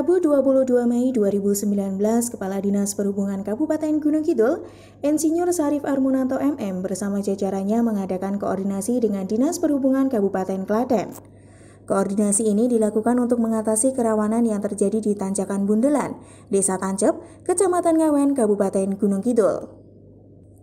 Rabu 22 Mei 2019, Kepala Dinas Perhubungan Kabupaten Gunung Kidul, Insinyur Sarif Armunanto MM bersama jajarannya mengadakan koordinasi dengan Dinas Perhubungan Kabupaten Klaten. Koordinasi ini dilakukan untuk mengatasi kerawanan yang terjadi di Tanjakan Bundelan, Desa Tancep, Kecamatan Ngawen, Kabupaten Gunung Kidul.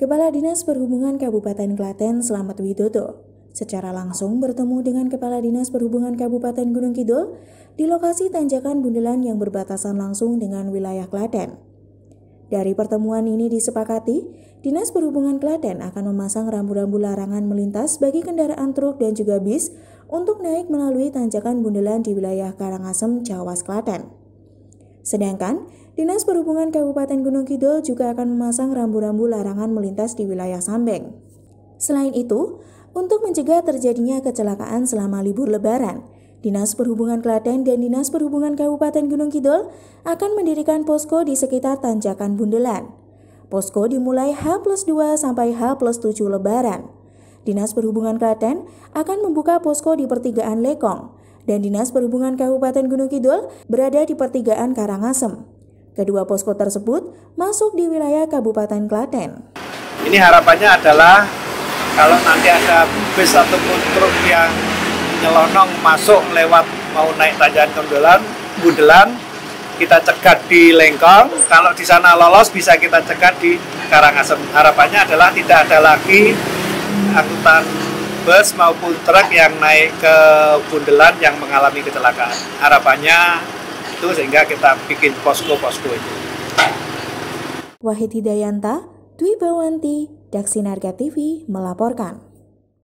Kepala Dinas Perhubungan Kabupaten Klaten selamat Widodo secara langsung bertemu dengan Kepala Dinas Perhubungan Kabupaten Gunung Kidul di lokasi tanjakan bundelan yang berbatasan langsung dengan wilayah Klaten. Dari pertemuan ini disepakati, Dinas Perhubungan Klaten akan memasang rambu-rambu larangan melintas bagi kendaraan truk dan juga bis untuk naik melalui tanjakan bundelan di wilayah Karangasem, Jawa Klaten. Sedangkan, Dinas Perhubungan Kabupaten Gunung Kidul juga akan memasang rambu-rambu larangan melintas di wilayah Sambeng. Selain itu, untuk mencegah terjadinya kecelakaan selama libur lebaran. Dinas Perhubungan Klaten dan Dinas Perhubungan Kabupaten Gunung Kidul akan mendirikan posko di sekitar Tanjakan Bundelan. Posko dimulai H plus 2 sampai H plus 7 lebaran. Dinas Perhubungan Klaten akan membuka posko di pertigaan Lekong, dan Dinas Perhubungan Kabupaten Gunung Kidul berada di pertigaan Karangasem. Kedua posko tersebut masuk di wilayah Kabupaten Klaten. Ini harapannya adalah kalau nanti ada bis ataupun truk yang nyelonong masuk lewat mau naik tanjakan kondolan, Budelan, kita cegat di Lengkong. Kalau di sana lolos bisa kita cegat di Karangasem. Harapannya adalah tidak ada lagi angkutan bus maupun truk yang naik ke bundelan yang mengalami kecelakaan. Harapannya itu sehingga kita bikin posko-posko itu. Wahid Hidayanta, Dwi Bawanti, Daksinarga TV melaporkan.